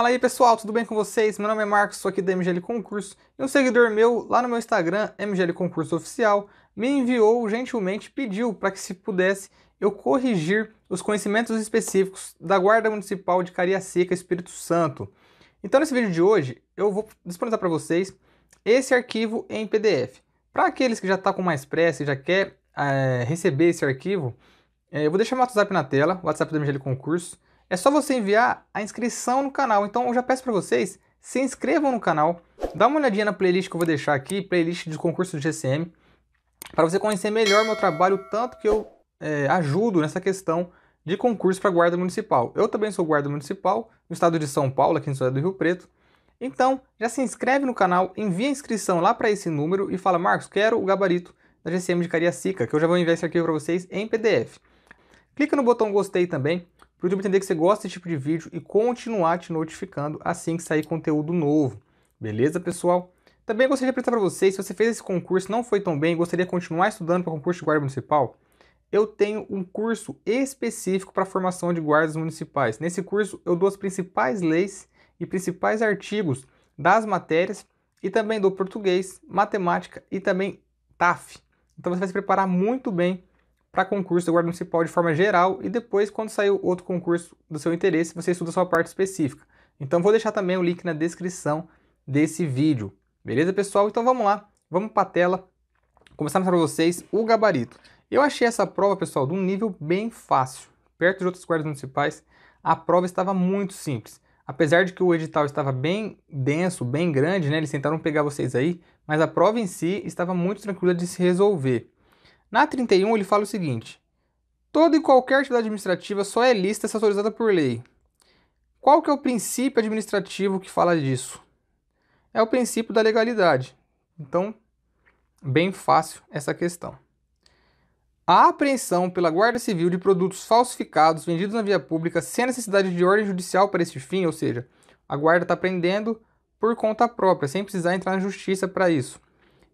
Fala aí pessoal, tudo bem com vocês? Meu nome é Marcos, sou aqui da MGL Concurso e um seguidor meu lá no meu Instagram, MGL Concurso Oficial, me enviou gentilmente, pediu para que se pudesse eu corrigir os conhecimentos específicos da Guarda Municipal de Cariacica, Espírito Santo. Então nesse vídeo de hoje eu vou disponibilizar para vocês esse arquivo em PDF. Para aqueles que já estão tá com mais pressa e já quer é, receber esse arquivo, é, eu vou deixar meu WhatsApp na tela, WhatsApp do MGL Concurso, é só você enviar a inscrição no canal. Então eu já peço para vocês, se inscrevam no canal, dá uma olhadinha na playlist que eu vou deixar aqui, playlist de concurso do GCM, para você conhecer melhor meu trabalho, tanto que eu é, ajudo nessa questão de concurso para guarda municipal. Eu também sou guarda municipal no estado de São Paulo, aqui em estado do Rio Preto. Então, já se inscreve no canal, envia a inscrição lá para esse número e fala: "Marcos, quero o gabarito da GCM de Cariacica", que eu já vou enviar esse arquivo para vocês em PDF. Clica no botão gostei também para o YouTube entender que você gosta desse tipo de vídeo e continuar te notificando assim que sair conteúdo novo. Beleza, pessoal? Também gostaria de apresentar para vocês, se você fez esse concurso não foi tão bem, gostaria de continuar estudando para o concurso de guarda municipal, eu tenho um curso específico para formação de guardas municipais. Nesse curso eu dou as principais leis e principais artigos das matérias e também dou português, matemática e também TAF. Então você vai se preparar muito bem para concurso da Guarda Municipal de forma geral e depois, quando sair outro concurso do seu interesse, você estuda a sua parte específica. Então, vou deixar também o link na descrição desse vídeo. Beleza, pessoal? Então, vamos lá. Vamos para a tela. Começar a mostrar para vocês o gabarito. Eu achei essa prova, pessoal, de um nível bem fácil. Perto de outras guardas municipais, a prova estava muito simples. Apesar de que o edital estava bem denso, bem grande, né? Eles tentaram pegar vocês aí, mas a prova em si estava muito tranquila de se resolver. Na 31, ele fala o seguinte: toda e qualquer atividade administrativa só é lista se autorizada por lei. Qual que é o princípio administrativo que fala disso? É o princípio da legalidade. Então, bem fácil essa questão. A apreensão pela Guarda Civil de produtos falsificados vendidos na via pública sem necessidade de ordem judicial para este fim, ou seja, a Guarda está prendendo por conta própria, sem precisar entrar na justiça para isso.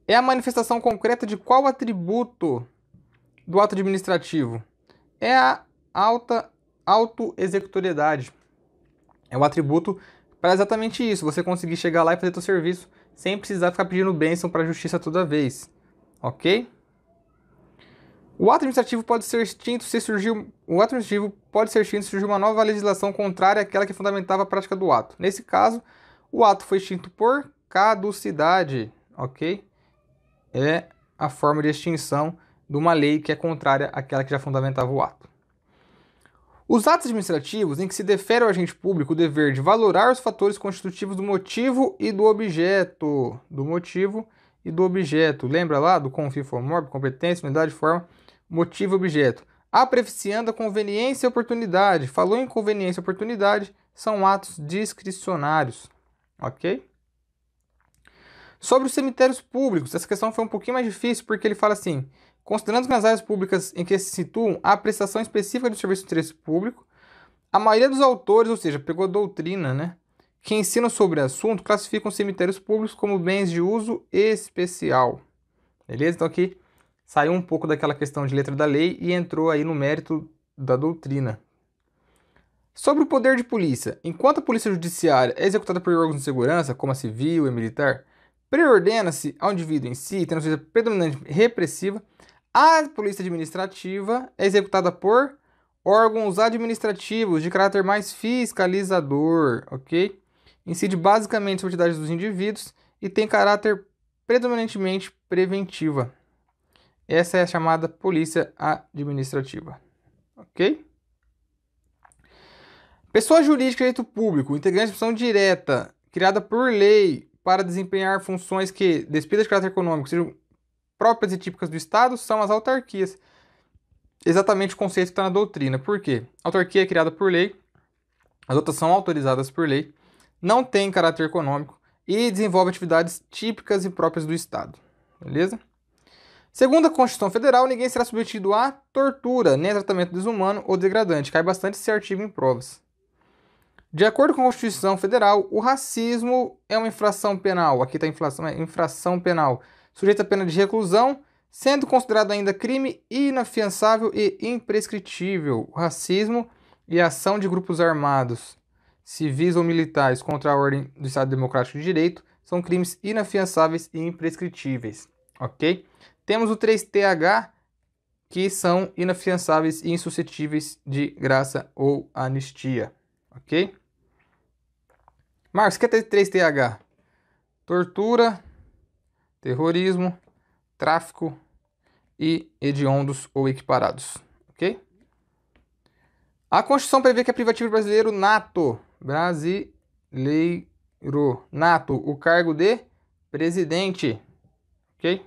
É a manifestação concreta de qual atributo do ato administrativo é a alta auto-executoriedade. É um atributo para exatamente isso, você conseguir chegar lá e fazer seu serviço sem precisar ficar pedindo bênção para a justiça toda vez, ok? O ato administrativo pode ser extinto se surgir o ato administrativo pode ser extinto se surgir uma nova legislação contrária àquela que fundamentava a prática do ato. Nesse caso, o ato foi extinto por caducidade, ok? É a forma de extinção de uma lei que é contrária àquela que já fundamentava o ato. Os atos administrativos em que se defere ao agente público o dever de valorar os fatores constitutivos do motivo e do objeto. Do motivo e do objeto. Lembra lá do formor, competência, unidade, forma, motivo e objeto. apreciando a conveniência e oportunidade. Falou em conveniência e oportunidade, são atos discricionários. Ok? Sobre os cemitérios públicos, essa questão foi um pouquinho mais difícil porque ele fala assim: Considerando que nas áreas públicas em que se situam há prestação específica do serviço de interesse público, a maioria dos autores, ou seja, pegou a doutrina, né, que ensinam sobre o assunto, classificam cemitérios públicos como bens de uso especial. Beleza? Então aqui saiu um pouco daquela questão de letra da lei e entrou aí no mérito da doutrina. Sobre o poder de polícia. Enquanto a polícia judiciária é executada por órgãos de segurança, como a civil e a militar, preordena-se ao indivíduo em si, tendo sido predominante repressiva, a polícia administrativa é executada por órgãos administrativos de caráter mais fiscalizador, ok? Incide basicamente sobre atividades dos indivíduos e tem caráter predominantemente preventiva. Essa é a chamada polícia administrativa, ok? Pessoa jurídica de direito público, integrante de função direta, criada por lei para desempenhar funções que, despidas de caráter econômico, sejam próprias e típicas do Estado são as autarquias. Exatamente o conceito que está na doutrina. Por quê? autarquia é criada por lei, as outras são autorizadas por lei, não tem caráter econômico e desenvolve atividades típicas e próprias do Estado. Beleza? Segundo a Constituição Federal, ninguém será submetido a tortura, nem a tratamento desumano ou degradante. Cai bastante esse artigo em provas. De acordo com a Constituição Federal, o racismo é uma infração penal. Aqui está infração, é infração penal sujeito a pena de reclusão, sendo considerado ainda crime inafiançável e imprescritível o racismo e a ação de grupos armados, civis ou militares contra a ordem do Estado Democrático de Direito são crimes inafiançáveis e imprescritíveis, ok? Temos o 3TH, que são inafiançáveis e insuscetíveis de graça ou anistia, ok? Marcos, o que é 3TH? Tortura, terrorismo, tráfico e hediondos ou equiparados, ok? A Constituição prevê que é privativo brasileiro nato, brasileiro nato, o cargo de presidente, ok?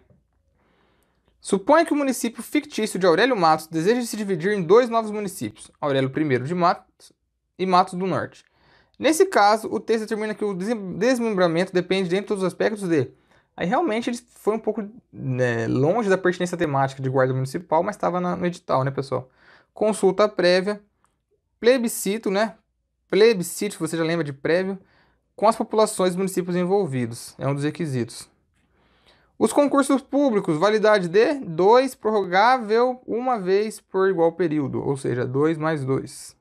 Suponha que o município fictício de Aurélio Matos deseja se dividir em dois novos municípios, Aurélio I de Matos e Matos do Norte. Nesse caso, o texto determina que o desmembramento depende, dentre todos os aspectos, de Aí realmente ele foi um pouco né, longe da pertinência temática de guarda municipal, mas estava no edital, né, pessoal? Consulta prévia, plebiscito, né? Plebiscito, você já lembra de prévio, com as populações dos municípios envolvidos. É um dos requisitos. Os concursos públicos, validade de dois, prorrogável uma vez por igual período, ou seja, dois mais dois.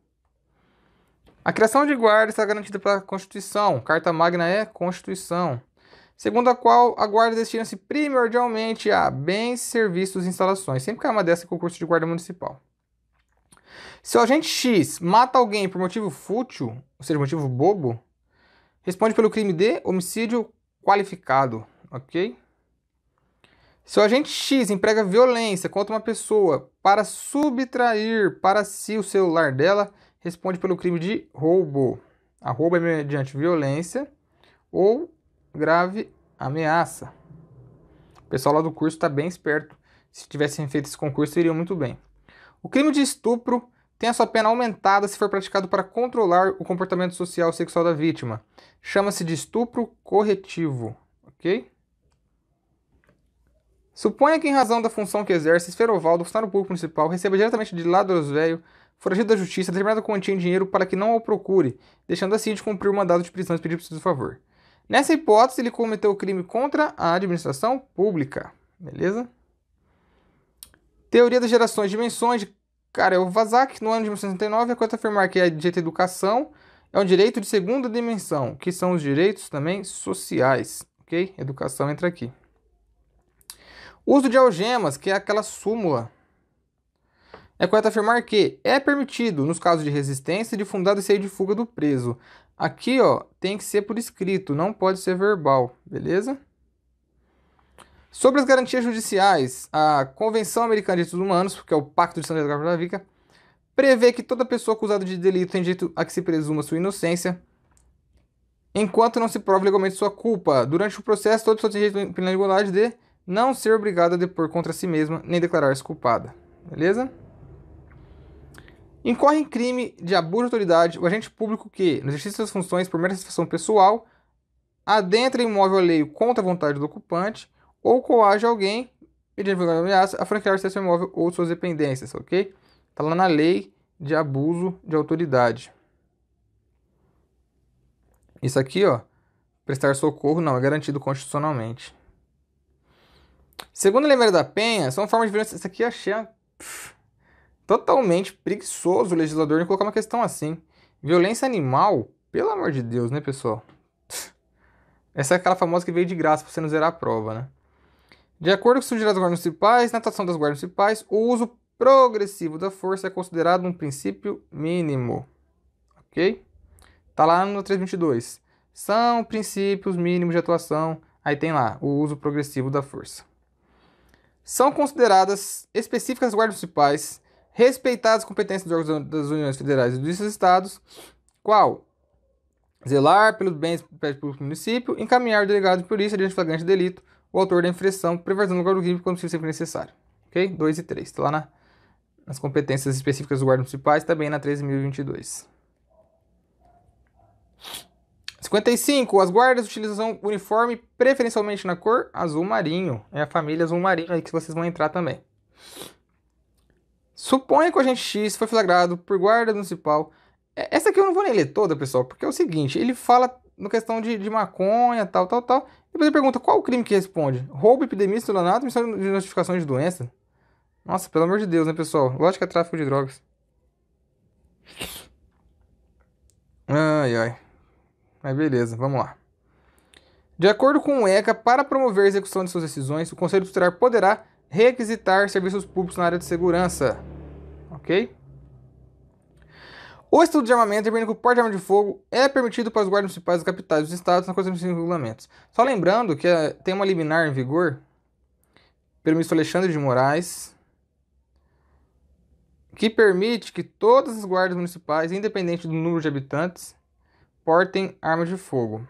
A criação de guarda está garantida pela Constituição. Carta Magna é Constituição segundo a qual a guarda destina-se primordialmente a bens, serviços e instalações. Sempre que há uma dessa é concurso de guarda municipal. Se o agente X mata alguém por motivo fútil, ou seja, motivo bobo, responde pelo crime de homicídio qualificado, ok? Se o agente X emprega violência contra uma pessoa para subtrair para si o celular dela, responde pelo crime de roubo. A roubo é mediante violência ou grave ameaça. O pessoal lá do curso está bem esperto. Se tivessem feito esse concurso, iriam muito bem. O crime de estupro tem a sua pena aumentada se for praticado para controlar o comportamento social sexual da vítima. Chama-se de estupro corretivo, ok? Suponha que, em razão da função que exerce, Esferovaldo, funcionário público municipal, receba diretamente de ladros velho, foragido da justiça, determinada quantia em dinheiro para que não o procure, deixando assim de cumprir o mandado de prisão pedir por do favor. Nessa hipótese, ele cometeu o crime contra a administração pública. Beleza? Teoria das gerações, dimensões de Karel Vazak, no ano de 1969, acorda é afirmar que a é direito à educação é um direito de segunda dimensão, que são os direitos também sociais. Ok? Educação entra aqui. Uso de algemas, que é aquela súmula. É correto afirmar que é permitido, nos casos de resistência, de fundado e sair de fuga do preso, Aqui, ó, tem que ser por escrito, não pode ser verbal, beleza? Sobre as garantias judiciais, a Convenção Americana de Direitos Humanos, que é o Pacto de São José da Vica, Rica, prevê que toda pessoa acusada de delito tem direito a que se presuma sua inocência, enquanto não se prove legalmente sua culpa. Durante o processo, toda pessoa tem direito pela igualdade de não ser obrigada a depor contra si mesma nem declarar-se culpada. Beleza? Incorre em crime de abuso de autoridade o agente público que, no exercício de suas funções por mera satisfação pessoal, adentra imóvel alheio contra a vontade do ocupante ou coage alguém, mediante vulgar ameaça, a franquear o seu imóvel ou suas dependências, ok? Está lá na lei de abuso de autoridade. Isso aqui, ó, prestar socorro não é garantido constitucionalmente. Segundo a Leveira da Penha, são formas de violência. Isso aqui eu achei totalmente preguiçoso o legislador em colocar uma questão assim. Violência animal, pelo amor de Deus, né, pessoal? Essa é aquela famosa que veio de graça para você não zerar a prova, né? De acordo com os sugerido das guardas municipais, na atuação das guardas municipais, o uso progressivo da força é considerado um princípio mínimo. Ok? Tá lá no 322. São princípios mínimos de atuação. Aí tem lá o uso progressivo da força. São consideradas específicas as guardas municipais respeitar as competências das Uniões Federais e dos Estados. Qual? Zelar pelos bens públicos do município, encaminhar o delegado de polícia diante flagrante de delito, o autor da infração, preversão do guarda crime quando possível sempre necessário. Ok? 2 e 3. Está lá na, nas competências específicas dos guardas municipais, também na 13.022. 55. As guardas utilizam uniforme preferencialmente na cor azul marinho. É a família azul marinho aí que vocês vão entrar também. Suponha que o agente X foi flagrado por guarda municipal. É, essa aqui eu não vou nem ler toda, pessoal, porque é o seguinte: ele fala no questão de, de maconha, tal, tal, tal. Depois ele pergunta qual o crime que responde: roubo, epidemia, estelionato, missão de notificação de doença. Nossa, pelo amor de Deus, né, pessoal? Lógico que é tráfico de drogas. Ai, ai. Mas beleza, vamos lá. De acordo com o ECA, para promover a execução de suas decisões, o Conselho Tutelar poderá requisitar serviços públicos na área de segurança. Ok? O estudo de armamento termina que o porte de arma de fogo é permitido para os guardas municipais das capitais dos estados na coisa dos regulamentos. Só lembrando que eh, tem uma liminar em vigor pelo ministro Alexandre de Moraes que permite que todas as guardas municipais, independente do número de habitantes, portem armas de fogo.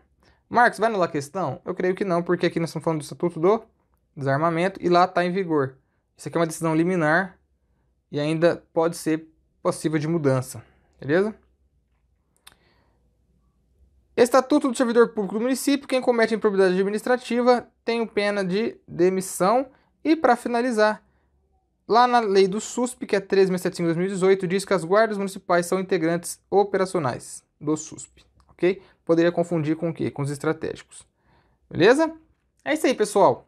Marcos, vai anular a questão? Eu creio que não, porque aqui nós estamos falando do Estatuto do desarmamento e lá está em vigor. Isso aqui é uma decisão liminar e ainda pode ser possível de mudança, beleza? Estatuto do Servidor Público do Município, quem comete improbidade administrativa tem pena de demissão. E para finalizar, lá na lei do SUSP, que é 13.675-2018, diz que as guardas municipais são integrantes operacionais do SUSP, ok? Poderia confundir com o quê? Com os estratégicos. Beleza? É isso aí, pessoal.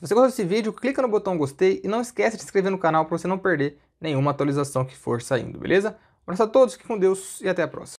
Se você gostou desse vídeo, clica no botão gostei e não esquece de se inscrever no canal para você não perder nenhuma atualização que for saindo, beleza? Um abraço a todos, fique com Deus e até a próxima.